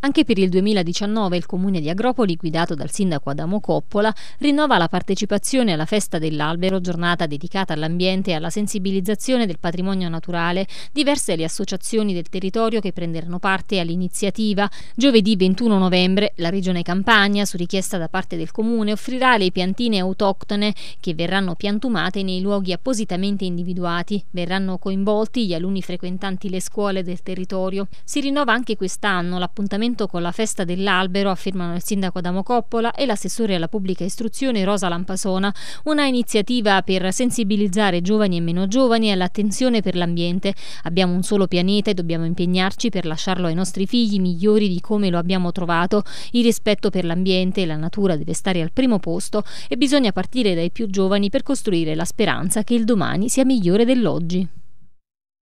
Anche per il 2019 il comune di Agropoli, guidato dal sindaco Adamo Coppola, rinnova la partecipazione alla festa dell'albero, giornata dedicata all'ambiente e alla sensibilizzazione del patrimonio naturale, diverse le associazioni del territorio che prenderanno parte all'iniziativa. Giovedì 21 novembre la Regione Campania, su richiesta da parte del comune, offrirà le piantine autoctone che verranno piantumate nei luoghi appositamente individuati. Verranno coinvolti gli alunni frequentanti le scuole del territorio. Si rinnova anche quest'anno l'appuntamento appuntamento con la festa dell'albero, affermano il sindaco Adamo Coppola e l'assessore alla pubblica istruzione Rosa Lampasona, una iniziativa per sensibilizzare giovani e meno giovani all'attenzione per l'ambiente. Abbiamo un solo pianeta e dobbiamo impegnarci per lasciarlo ai nostri figli migliori di come lo abbiamo trovato. Il rispetto per l'ambiente e la natura deve stare al primo posto e bisogna partire dai più giovani per costruire la speranza che il domani sia migliore dell'oggi.